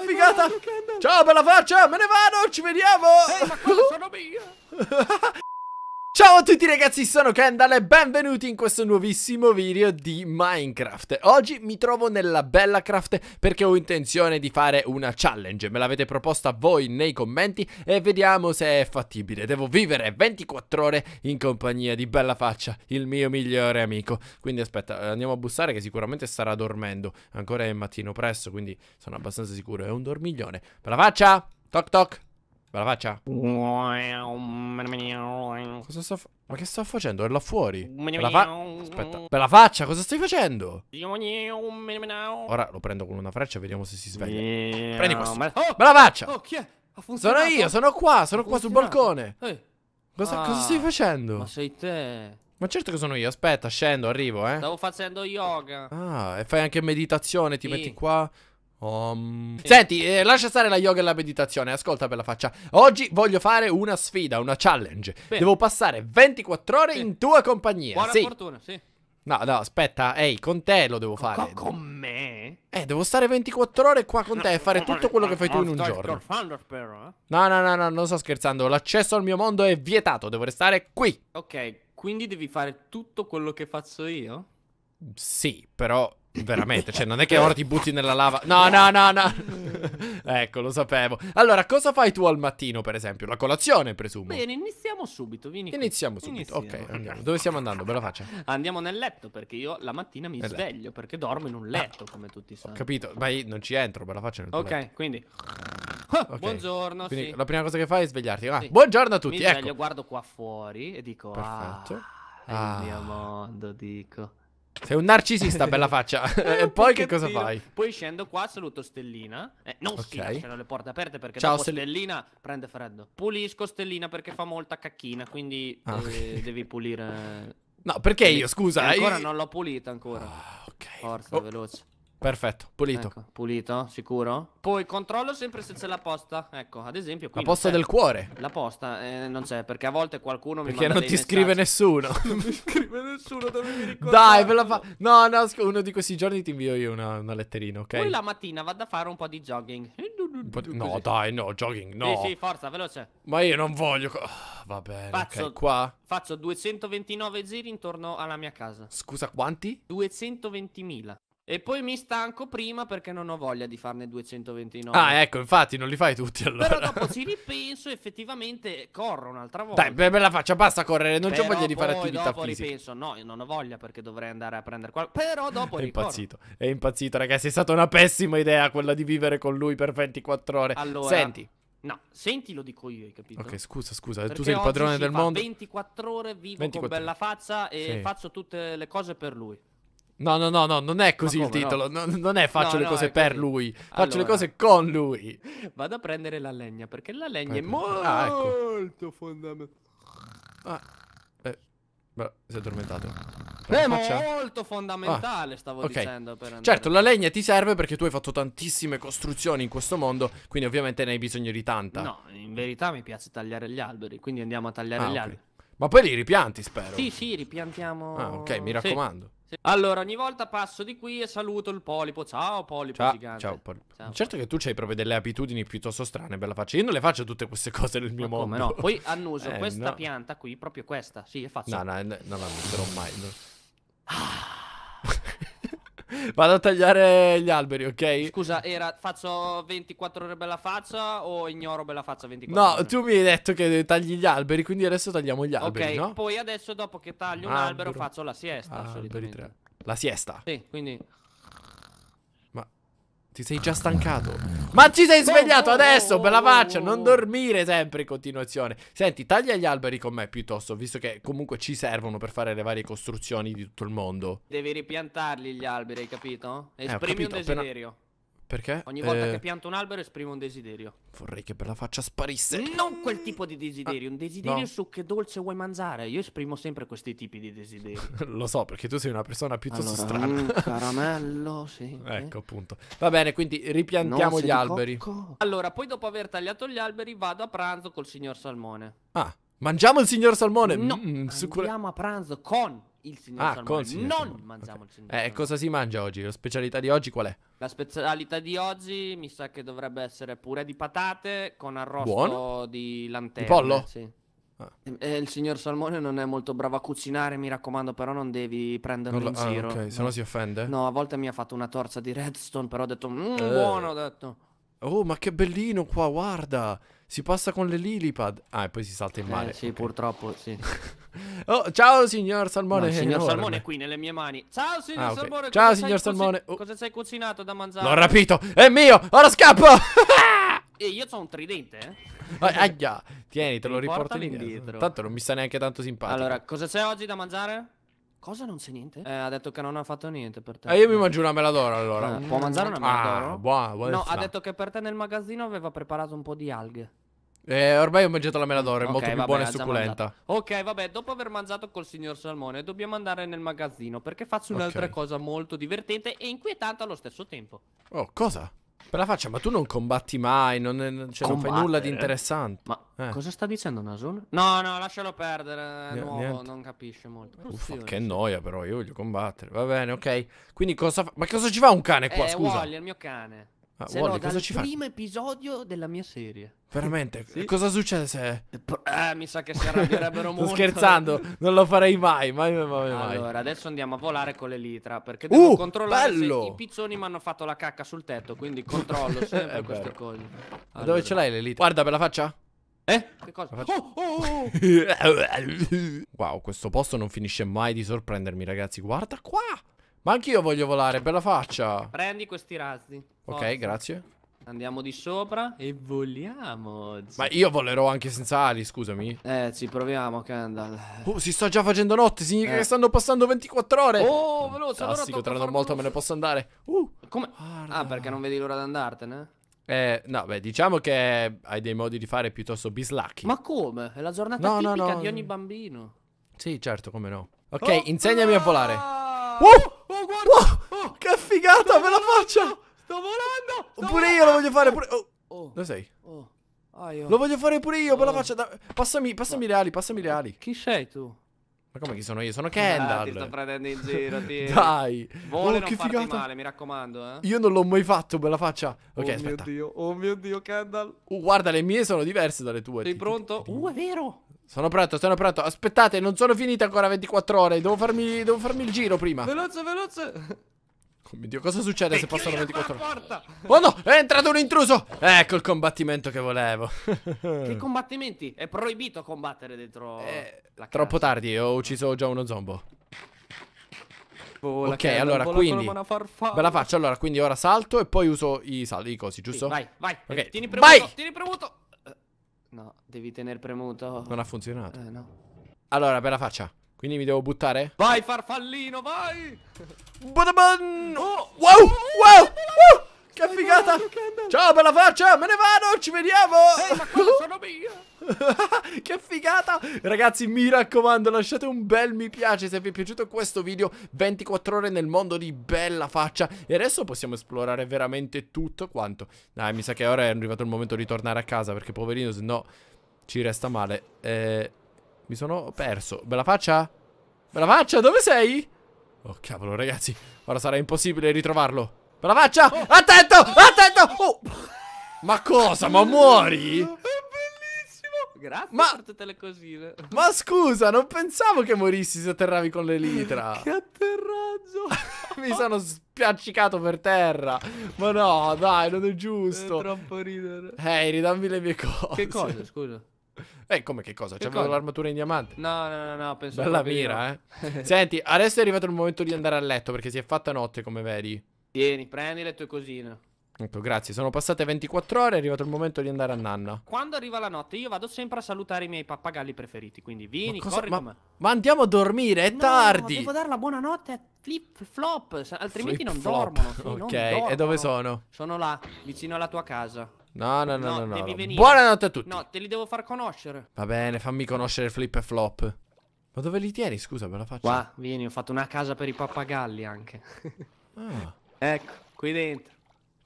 che figata! Ciao, bella faccia! Me ne vado, ci vediamo! Ehi, ma sono mia! Ciao a tutti ragazzi, sono Kendall e benvenuti in questo nuovissimo video di Minecraft. Oggi mi trovo nella Bella Craft perché ho intenzione di fare una challenge. Me l'avete proposta voi nei commenti e vediamo se è fattibile. Devo vivere 24 ore in compagnia di Bella Faccia, il mio migliore amico. Quindi aspetta, andiamo a bussare che sicuramente starà dormendo. Ancora è mattino presto, quindi sono abbastanza sicuro. È un dormiglione. Bella Faccia! Toc toc! Ve la faccia? Cosa sto facendo? Ma che sto facendo? È là fuori. Per la fa... Aspetta. Per la faccia, cosa stai facendo? Ora lo prendo con una freccia e vediamo se si sveglia. Prendi questo. Ma... Oh! Per la faccia! Oh, chi è? Ha funzionato. Sono io, sono qua, sono qua sul balcone. Cosa, ah. cosa stai facendo? Ma sei te. Ma certo che sono io, aspetta, scendo, arrivo, eh. Stavo facendo yoga. Ah, e fai anche meditazione, ti sì. metti qua. Um. Senti, eh, lascia stare la yoga e la meditazione. Ascolta per la faccia. Oggi voglio fare una sfida, una challenge. Bene. Devo passare 24 ore sì. in tua compagnia. Buona sì. fortuna, sì. No, no, aspetta, ehi, con te lo devo fare. Ma con me? Eh, devo stare 24 ore qua con te e fare tutto quello che fai tu in un giorno. Eh. No, no, no, no, non sto scherzando. L'accesso al mio mondo è vietato, devo restare qui. Ok, quindi devi fare tutto quello che faccio io? Sì, però Veramente, cioè non è che ora ti butti nella lava. No, no, no, no. ecco, lo sapevo. Allora, cosa fai tu al mattino, per esempio? La colazione, presumo. Bene, iniziamo subito, vieni. Qui. Iniziamo subito. Iniziamo. Ok, andiamo. Dove stiamo andando? Ve la faccia. Andiamo nel letto perché io la mattina mi nel sveglio letto. perché dormo in un ah, letto, come tutti sanno. Ho capito, ma io non ci entro, ve la faccio nel Ok, letto. quindi ah, ah, okay. Buongiorno, quindi sì. La prima cosa che fai è svegliarti. Ah, sì. Buongiorno a tutti, mi sveglio, ecco. guardo qua fuori e dico Perfetto. Ah, ah. il mio mondo, dico. Sei un narcisista, bella faccia. Eh, e poi che cosa fai? Poi scendo qua, saluto Stellina. Eh, non okay. si lasciano le porte aperte perché Ciao, dopo Stellina, Stellina prende freddo. Pulisco Stellina perché fa molta cacchina, quindi ah, okay. Eh, devi pulire... No, perché io, scusa? E ancora io... non l'ho pulita ancora. Ah, ok. Forza, oh. veloce. Perfetto, pulito. Ecco, pulito, sicuro? Poi controllo sempre se c'è la posta. Ecco, ad esempio qui La posta del cuore. La posta eh, non c'è perché a volte qualcuno perché mi manda Perché non ti scrive nessuno. non mi scrive nessuno, mi ricordare. Dai, ve la fa No, no, uno di questi giorni ti invio io una, una letterina, ok? Poi la mattina vado a fare un po' di jogging. Po di... No, Così. dai, no, jogging, no. Sì, sì, forza, veloce. Ma io non voglio Va bene, faccio, okay, qua. Faccio 229 giri intorno alla mia casa. Scusa, quanti? 220.000. E poi mi stanco prima perché non ho voglia di farne 229. Ah, ecco, infatti non li fai tutti allora. Però dopo ci ripenso effettivamente corro un'altra volta. Dai, be bella faccia, basta correre, non ho voglia di fare attività dopo fisica. ripenso, no, io non ho voglia perché dovrei andare a prendere qualcosa. Però dopo È impazzito, è impazzito ragazzi, è stata una pessima idea quella di vivere con lui per 24 ore. Allora... Senti. No, senti lo dico io, hai capito? Ok, scusa, scusa, perché tu sei il padrone del mondo. 24 ore vivo 24. con bella faccia e sì. faccio tutte le cose per lui. No, no, no, no, non è così il titolo. No? No, non è faccio no, le cose per così. lui, faccio allora, le cose con lui. Vado a prendere la legna perché la legna Prende. è molto ah, ecco. fondamentale. Ah, eh, beh, si è addormentato. Però eh, è molto fondamentale, ah, stavo okay. dicendo. certo, la legna ti serve perché tu hai fatto tantissime costruzioni in questo mondo, quindi ovviamente ne hai bisogno di tanta. No, in verità mi piace tagliare gli alberi, quindi andiamo a tagliare ah, gli okay. alberi. Ma poi li ripianti, spero. Sì, sì, ripiantiamo. Ah, ok, mi raccomando. Sì. Allora, ogni volta passo di qui e saluto il polipo. Ciao, polipo ciao, gigante. Ciao, polipo. Ciao. Certo che tu hai proprio delle abitudini piuttosto strane bella faccia. Io non le faccio tutte queste cose nel mio mondo. no? Poi annuso eh, questa no. pianta qui, proprio questa. Sì, è faccio. No, no, non la metterò mai. No. Ah. Vado a tagliare gli alberi, ok? Scusa, era faccio 24 ore bella faccia o ignoro bella faccia 24 no, ore? No, tu mi hai detto che tagli gli alberi, quindi adesso tagliamo gli alberi, Ok, no? poi adesso dopo che taglio un albero, faccio la siesta, alberi La siesta? Sì, quindi... Ti sei già stancato. Ma ci sei svegliato adesso, bella faccia. Non dormire sempre in continuazione. Senti, taglia gli alberi con me piuttosto, visto che comunque ci servono per fare le varie costruzioni di tutto il mondo. Devi ripiantarli gli alberi, hai capito? Eh, Esprimi eh, capito, un desiderio. Appena... Perché? Ogni volta eh... che pianto un albero esprimo un desiderio. Vorrei che per la faccia sparisse. Non quel tipo di desiderio, ah, un desiderio no. su che dolce vuoi mangiare. Io esprimo sempre questi tipi di desideri. Lo so, perché tu sei una persona piuttosto allora, strana. Un caramello, sì. ecco, appunto. Va bene, quindi ripiantiamo gli alberi. Cocco. Allora, poi dopo aver tagliato gli alberi vado a pranzo col signor Salmone. Ah, mangiamo il signor Salmone? No, mm, andiamo a pranzo con il signor ah, Salmone. Signor non Salmone. mangiamo okay. il signor eh, Salmone. cosa si mangia oggi? La specialità di oggi qual è? La specialità di oggi mi sa che dovrebbe essere pure di patate con arrosto Buono. di lanterna. Di pollo? Sì. Ah. E, eh, eh, il signor Salmone non è molto bravo a cucinare, mi raccomando, però non devi prenderlo non lo, in ah, Ok, se no si offende. No, a volte mi ha fatto una torcia di redstone, però ho detto, mmm, eh. buono, ho detto. Oh, ma che bellino qua, guarda. Si passa con le lilipad. Ah, e poi si salta in eh, mare. Eh, sì, okay. purtroppo, sì. Oh, ciao signor Salmone. No, signor eh, Salmone è qui nelle mie mani. Ciao signor ah, okay. Salmone. Ciao signor Salmone. Oh. Cosa sei cucinato da mangiare? L'ho rapito. È mio. Ora scappo. e eh, io ho un tridente, eh. Ah, aia, tieni, te lo riporto indietro. Eh. indietro. Tanto non mi sta neanche tanto simpatico. Allora, cosa c'è oggi da mangiare? Cosa non c'è niente? Eh, ha detto che non ha fatto niente per te. E eh, io mi mangio una mela allora. Eh, può mangiare una mela Ah, buona, buona. No, ha detto che per te nel magazzino aveva preparato un po' di alghe. Eh, ormai ho mangiato la mela d'oro, è okay, molto più buona e succulenta. Ok, vabbè, dopo aver mangiato col signor Salmone, dobbiamo andare nel magazzino perché faccio un'altra okay. cosa molto divertente e inquietante allo stesso tempo. Oh, cosa? Per la faccia, ma tu non combatti mai, non, eh, cioè, non fai nulla di interessante. Ma eh. cosa sta dicendo Nasun? No, no, lascialo perdere, è nuovo, niente. non capisce molto. Uffa, che noia però, io voglio combattere. Va bene, ok. Quindi cosa fa... Ma cosa ci fa un cane qua, eh, scusa? Wally, è il mio cane. Ah, se Wally, no, dal ci primo episodio della mia serie. Veramente? sì. Cosa succede se... Eh, mi sa che si arrabbierebbero molto. Sto scherzando, non lo farei mai, mai, mai, mai. Allora, adesso andiamo a volare con l'elitra, perché devo uh, controllare bello! i pizzoni mi hanno fatto la cacca sul tetto, quindi controllo sempre eh, queste cose. Allora. Dove ce l'hai l'elitra? Guarda, per la faccia? Eh? Che cosa? Oh, oh, oh. oh. wow, questo posto non finisce mai di sorprendermi, ragazzi. Guarda qua! Ma anch'io voglio volare, bella faccia. Prendi questi razzi. Forza. Ok, grazie. Andiamo di sopra e voliamo. Ma io volerò anche senza ali, scusami. Eh, ci proviamo, Kendall. Oh, uh, si sta già facendo notte, significa eh. che stanno passando 24 ore. Oh, veloce. Fantastico, allora tra non molto me ne posso andare. Uh, come? Guarda. Ah, perché non vedi l'ora di andartene? Eh, no, beh, diciamo che hai dei modi di fare piuttosto bislacchi. Ma come? È la giornata no, tipica no, no. di ogni bambino. Sì, certo, come no. Ok, oh, insegnami a volare. Ah! Uh! Oh, guarda! Wow, oh, che figata, me la faccio! Sto volando! Sto Oppure volando. io lo voglio fare pure... Oh. Oh. Dove sei? Oh. Ah, lo voglio fare pure io, oh. me la oh. faccia... Da... Passami, passami le ali, passami le ali. Chi sei tu? Ma come chi sono io? Sono ah, Kendall. Ah, ti sto prendendo in giro, ti. Dai. Vole oh, non farti figata. male, mi raccomando, eh. Io non l'ho mai fatto, bella faccia. Ok, oh aspetta. Mio Dio. Oh mio Dio, Kendall. Uh, guarda, le mie sono diverse dalle tue. Sei ti, pronto? Ti, ti, uh, è vero. Sono pronto, sono pronto. Aspettate, non sono finito ancora 24 ore. Devo farmi, devo farmi il giro prima. Veloce, veloce. Oh mio Dio, cosa succede e se passano 24 ore? Oh no, è entrato un intruso! Ecco il combattimento che volevo. che combattimenti? È proibito combattere dentro eh, la casa. Troppo tardi, ho ucciso già uno zombo. Vola oh, ok, allora quindi Ve la faccio, allora, quindi ora salto e poi uso i, saldi, i cosi, giusto? Sì, vai, vai, okay. tieni premuto, vai! tieni premuto No, devi tenere premuto. Non ha funzionato. Eh, no. Allora, bella faccia. Quindi mi devo buttare? Vai farfallino, vai! Oh! Wow! Wow! wow! Che Dai, figata! No, Ciao, bella faccia! Me ne vado! Ci vediamo! Ehi, ma sono mia! che figata! Ragazzi, mi raccomando, lasciate un bel mi piace se vi è piaciuto questo video 24 ore nel mondo di bella faccia. E adesso possiamo esplorare veramente tutto quanto. Dai, mi sa che ora è arrivato il momento di tornare a casa perché poverino, se no ci resta male. Eh, mi sono perso. Bella faccia? Bella faccia, dove sei? Oh, cavolo, ragazzi. Ora sarà impossibile ritrovarlo. Bravaccia! faccia! Attento! Attento! Oh. Ma cosa? Ma muori? È bellissimo! Grazie ma... per tutte le cosine. Ma scusa, non pensavo che morissi se atterravi con l'elitra. che atterraggio! Mi sono spiaccicato per terra. Ma no, dai, non è giusto. È troppo ridere. Ehi, hey, ridammi le mie cose. Che cosa, scusa? Eh, come che cosa? C'avevo l'armatura in diamante. No, no, no, no penso Bella mira, io. eh. Senti, adesso è arrivato il momento di andare a letto perché si è fatta notte, come vedi. Vieni, prendi le tue cosine. Ecco, grazie. Sono passate 24 ore, è arrivato il momento di andare a nanna. Quando arriva la notte, io vado sempre a salutare i miei pappagalli preferiti. Quindi vieni, ma cosa, corri ma, ma, andiamo a dormire, è no, tardi. Devo dare la buonanotte a Flip Flop, altrimenti flip non flop. dormono. ok, non dormono. e dove sono? Sono là, vicino alla tua casa. No, no, no, no, no, no. Buonanotte a tutti. No, te li devo far conoscere. Va bene, fammi conoscere Flip e Flop. Ma dove li tieni? Scusa, me la faccio. Qua, vieni, ho fatto una casa per i pappagalli anche. ah. Ecco, qui dentro.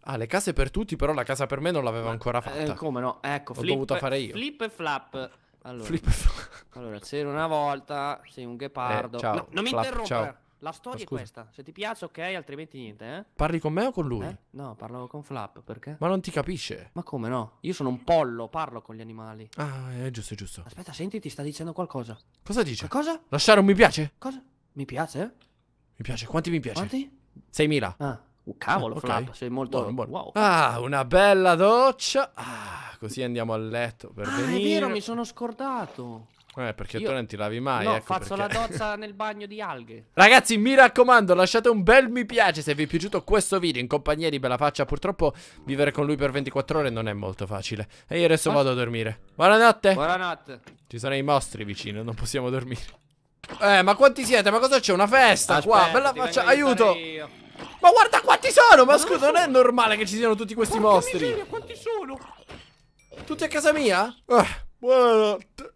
Ah, le case per tutti, però la casa per me non l'avevo ancora eh, fatta. Eh, come no? Ecco, ho flip, dovuta fare io. Flip e flap. Allora, flip e flap. Allora, c'era una volta, sei un ghepardo. Eh, ciao, no, non mi flap, interrompere. Ciao. La storia è questa. Se ti piace, ok, altrimenti niente, eh? Parli con me o con lui? Eh? No, parlo con Flap, perché? Ma non ti capisce. Ma come no? Io sono un pollo, parlo con gli animali. Ah, è giusto, è giusto. Aspetta, senti, ti sta dicendo qualcosa. Cosa dice? Cosa? Lasciare un mi piace? Cosa? Mi piace? Mi piace. Quanti mi piace? Quanti? 6.000. Ah. Uh, cavolo, ah, okay. sei molto... Buono, buono. Wow. Ah, una bella doccia. Ah, così andiamo a letto per ah, venire. è vero, mi sono scordato. Eh, perché Io... tu non ti lavi mai. No, ecco faccio perché... la doccia nel bagno di alghe. Ragazzi, mi raccomando, lasciate un bel mi piace se vi è piaciuto questo video. In compagnia di Bella Faccia, purtroppo vivere con lui per 24 ore non è molto facile. E io adesso Ma... Ah. vado a dormire. Buonanotte. Buonanotte. Ci sono i mostri vicino, non possiamo dormire. Eh, ma quanti siete? Ma cosa c'è? Una festa Aspetta, qua? Bella faccia, aiuto! Ma guarda quanti sono! Ma scusa, non è normale che ci siano tutti questi Porca mostri! Miseria, quanti sono? Tutti a casa mia? Ah, eh. buonanotte!